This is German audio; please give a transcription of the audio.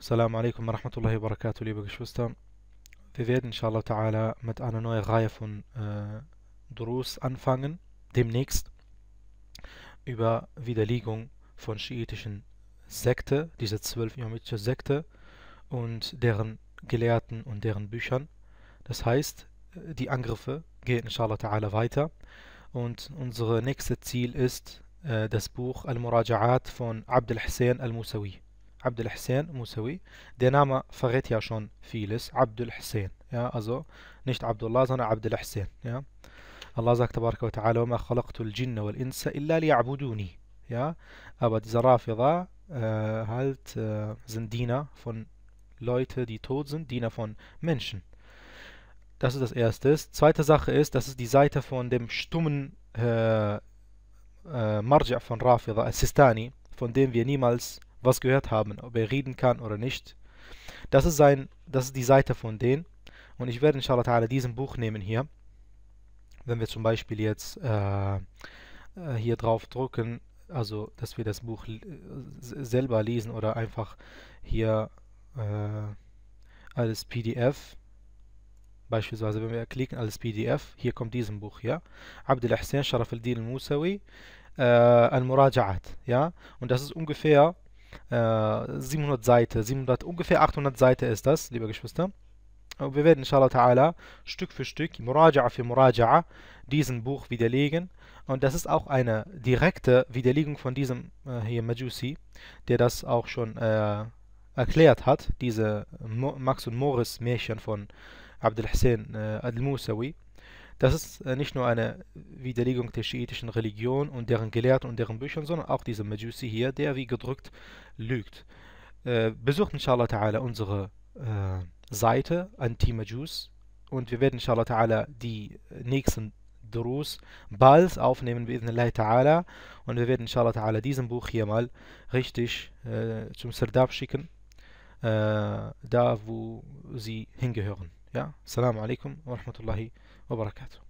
Assalamu alaikum wa rahmatullahi wa barakatuh, liebe Geschwister. Wir werden inshallah ta'ala mit einer neuen Reihe von äh, Durus anfangen, demnächst, über Widerlegung von schiitischen Sekte, diese zwölf islamitische Sekte und deren Gelehrten und deren Büchern. Das heißt, äh, die Angriffe gehen inshallah ta'ala weiter und unser nächstes Ziel ist äh, das Buch Al-Muraja'at von Abdel Hussein Al-Musawi. Abdel Hussein Musawi. Der Name verrät ja schon vieles. Abdel Hussein. Ja, also nicht Abdullah, sondern Abdel Hussein. Ja. Allah sagt tabaraka wa ta'ala, وَمَا خَلَقْتُ الْجِنَّ وَالْإِنسَ إِلَّا لِيَعْبُدُونِ Ja, aber dieser Rafida äh, halt äh, sind Diener von Leute, die tot sind, Diener von Menschen. Das ist das Erste. Zweite Sache ist, das ist die Seite von dem stummen äh, äh, Marja von Rafida, Sistani, von dem wir niemals was gehört haben, ob er reden kann oder nicht. Das ist, sein, das ist die Seite von denen. Und ich werde inshallah ta'ala diesen Buch nehmen hier. Wenn wir zum Beispiel jetzt äh, äh hier drauf drücken, also dass wir das Buch äh, selber lesen oder einfach hier äh, als PDF beispielsweise wenn wir klicken als PDF hier kommt diesem Buch ja Abdel Hussein Sharaf al-Din al-Musawi äh, Al-Murajaat ja und das ist ungefähr 700 Seiten, 700, ungefähr 800 Seiten ist das, liebe Geschwister. Und wir werden inshallah ta'ala Stück für Stück, Muraja'a für Muraja'a, diesen Buch widerlegen. Und das ist auch eine direkte Widerlegung von diesem äh, hier Majusi, der das auch schon äh, erklärt hat, diese Mo Max und Morris Märchen von Abdel Hussein äh, al-Musawi. Das ist äh, nicht nur eine Widerlegung der schiitischen Religion und deren Gelehrten und deren Büchern, sondern auch dieser Majusi hier, der wie gedrückt lügt. Äh, besucht inshallah ta'ala unsere äh, Seite Anti-Majus und wir werden inshallah ta'ala die nächsten Drus bald aufnehmen, bi'idhnillahi ta'ala. Und wir werden inshallah ta'ala diesem Buch hier mal richtig äh, zum Serdab schicken, äh, da wo sie hingehören. يا السلام عليكم ورحمة الله وبركاته